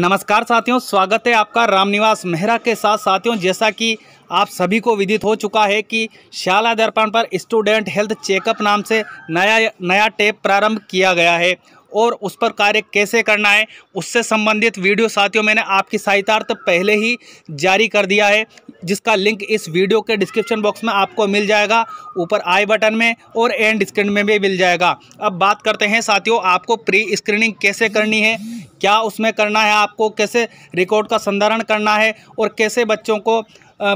नमस्कार साथियों स्वागत है आपका रामनिवास मेहरा के साथ साथियों जैसा कि आप सभी को विदित हो चुका है कि शाला दर्पण पर स्टूडेंट हेल्थ चेकअप नाम से नया नया टेप प्रारंभ किया गया है और उस पर कार्य कैसे करना है उससे संबंधित वीडियो साथियों मैंने आपकी सहायतार्थ पहले ही जारी कर दिया है जिसका लिंक इस वीडियो के डिस्क्रिप्शन बॉक्स में आपको मिल जाएगा ऊपर आई बटन में और एंड स्क्रीन में भी मिल जाएगा अब बात करते हैं साथियों आपको प्री स्क्रीनिंग कैसे करनी है क्या उसमें करना है आपको कैसे रिकॉर्ड का संधारण करना है और कैसे बच्चों को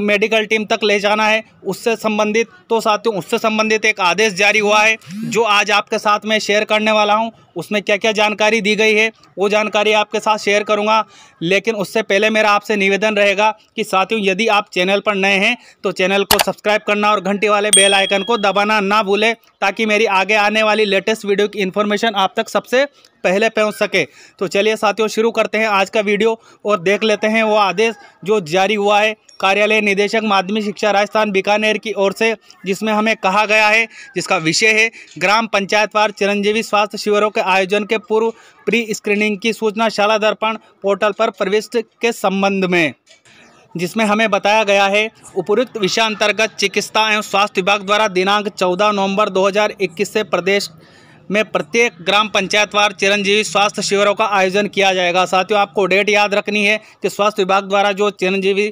मेडिकल टीम तक ले जाना है उससे संबंधित तो साथियों उससे संबंधित एक आदेश जारी हुआ है जो आज आपके साथ मैं शेयर करने वाला हूँ उसमें क्या क्या जानकारी दी गई है वो जानकारी आपके साथ शेयर करूँगा लेकिन उससे पहले मेरा आपसे निवेदन रहेगा कि साथियों यदि आप चैनल पर नए हैं तो चैनल को सब्सक्राइब करना और घंटी वाले बेल आइकन को दबाना ना भूलें ताकि मेरी आगे आने वाली लेटेस्ट वीडियो की इन्फॉर्मेशन आप तक सबसे पहले पहुंच सके तो चलिए साथियों शुरू करते हैं आज का वीडियो और देख लेते हैं वो आदेश जो जारी हुआ है कार्यालय निदेशक माध्यमिक शिक्षा राजस्थान बीकानेर की ओर से जिसमें हमें कहा गया है जिसका विषय है ग्राम पंचायतवार चिरंजीवी स्वास्थ्य शिविरों के आयोजन के पूर्व प्री स्क्रीनिंग की सूचना शाला दर्पण पोर्टल पर प्रविष्ट के संबंध में जिसमें हमें बताया गया है उपयुक्त विषय अंतर्गत चिकित्सा एवं स्वास्थ्य विभाग द्वारा दिनांक 14 नवंबर 2021 से प्रदेश में प्रत्येक ग्राम पंचायतवार चिरंजीवी स्वास्थ्य शिविरों का आयोजन किया जाएगा साथियों आपको डेट याद रखनी है कि स्वास्थ्य विभाग द्वारा जो चिरंजीवी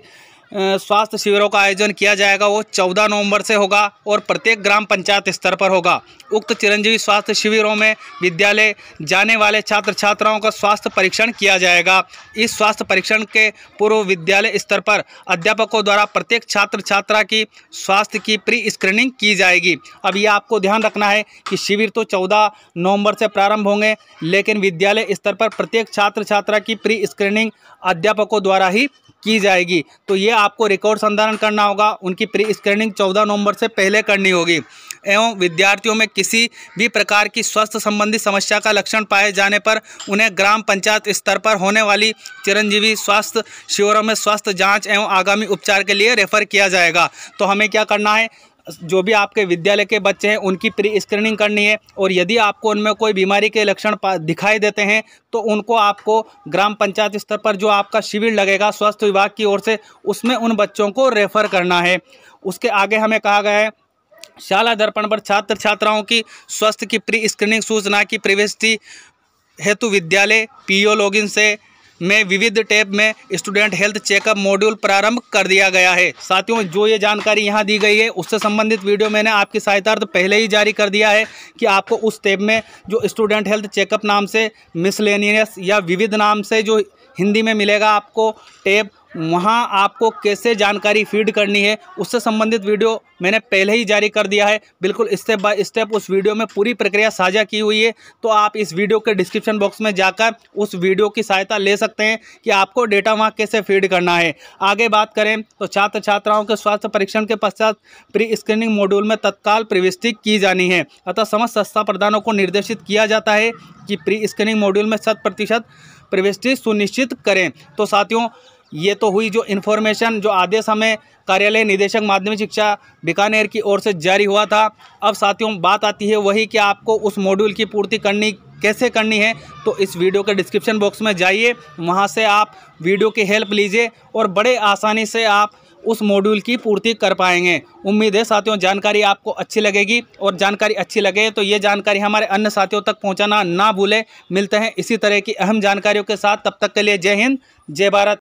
स्वास्थ्य शिविरों का आयोजन किया जाएगा वो 14 नवंबर से होगा और प्रत्येक ग्राम पंचायत स्तर पर होगा उक्त चिरंजीवी स्वास्थ्य शिविरों में विद्यालय जाने वाले छात्र छात्राओं का स्वास्थ्य परीक्षण किया जाएगा इस स्वास्थ्य परीक्षण के पूर्व विद्यालय स्तर पर अध्यापकों द्वारा प्रत्येक छात्र छात्रा की स्वास्थ्य की प्री स्क्रीनिंग की जाएगी अब ये आपको ध्यान रखना है कि शिविर तो चौदह नवम्बर से प्रारंभ होंगे लेकिन विद्यालय स्तर पर प्रत्येक छात्र छात्रा की प्री स्क्रीनिंग अध्यापकों द्वारा ही की जाएगी तो ये आपको रिकॉर्ड संधारण करना होगा उनकी प्री स्क्रीनिंग चौदह नवंबर से पहले करनी होगी एवं विद्यार्थियों में किसी भी प्रकार की स्वास्थ्य संबंधी समस्या का लक्षण पाए जाने पर उन्हें ग्राम पंचायत स्तर पर होने वाली चिरंजीवी स्वास्थ्य शिविरों में स्वास्थ्य जांच एवं आगामी उपचार के लिए रेफर किया जाएगा तो हमें क्या करना है जो भी आपके विद्यालय के बच्चे हैं उनकी प्री स्क्रीनिंग करनी है और यदि आपको उनमें कोई बीमारी के लक्षण दिखाई देते हैं तो उनको आपको ग्राम पंचायत स्तर पर जो आपका शिविर लगेगा स्वास्थ्य विभाग की ओर से उसमें उन बच्चों को रेफर करना है उसके आगे हमें कहा गया है शाला दर्पण पर छात्र छात्राओं की स्वास्थ्य की प्री स्क्रीनिंग सूचना की प्रविष्टि हेतु विद्यालय ओ लॉगिन से में विविध टैब में स्टूडेंट हेल्थ चेकअप मॉड्यूल प्रारंभ कर दिया गया है साथियों जो ये जानकारी यहाँ दी गई है उससे संबंधित वीडियो मैंने आपकी सहायतार्थ पहले ही जारी कर दिया है कि आपको उस टैब में जो स्टूडेंट हेल्थ चेकअप नाम से मिसलेनियस या विविध नाम से जो हिंदी में मिलेगा आपको टेब वहाँ आपको कैसे जानकारी फीड करनी है उससे संबंधित वीडियो मैंने पहले ही जारी कर दिया है बिल्कुल स्टेप बाय स्टेप उस वीडियो में पूरी प्रक्रिया साझा की हुई है तो आप इस वीडियो के डिस्क्रिप्शन बॉक्स में जाकर उस वीडियो की सहायता ले सकते हैं कि आपको डेटा वहाँ कैसे फीड करना है आगे बात करें तो छात्र छात्राओं के स्वास्थ्य परीक्षण के पश्चात प्री स्क्रीनिंग मॉड्यूल में तत्काल प्रविष्टि की जानी है अतः समस्त संस्था प्रधानों को निर्देशित किया जाता है कि प्री स्क्रीनिंग मॉड्यूल में शत प्रतिशत प्रविष्टि सुनिश्चित करें तो साथियों ये तो हुई जो इन्फॉर्मेशन जो आदेश हमें कार्यालय निदेशक माध्यमिक शिक्षा बीकानेर की ओर से जारी हुआ था अब साथियों बात आती है वही कि आपको उस मॉड्यूल की पूर्ति करनी कैसे करनी है तो इस वीडियो के डिस्क्रिप्शन बॉक्स में जाइए वहाँ से आप वीडियो की हेल्प लीजिए और बड़े आसानी से आप उस मॉड्यूल की पूर्ति कर पाएंगे उम्मीद है साथियों जानकारी आपको अच्छी लगेगी और जानकारी अच्छी लगे तो ये जानकारी हमारे अन्य साथियों तक पहुँचाना ना भूलें मिलते हैं इसी तरह की अहम जानकारियों के साथ तब तक के लिए जय हिंद जय भारत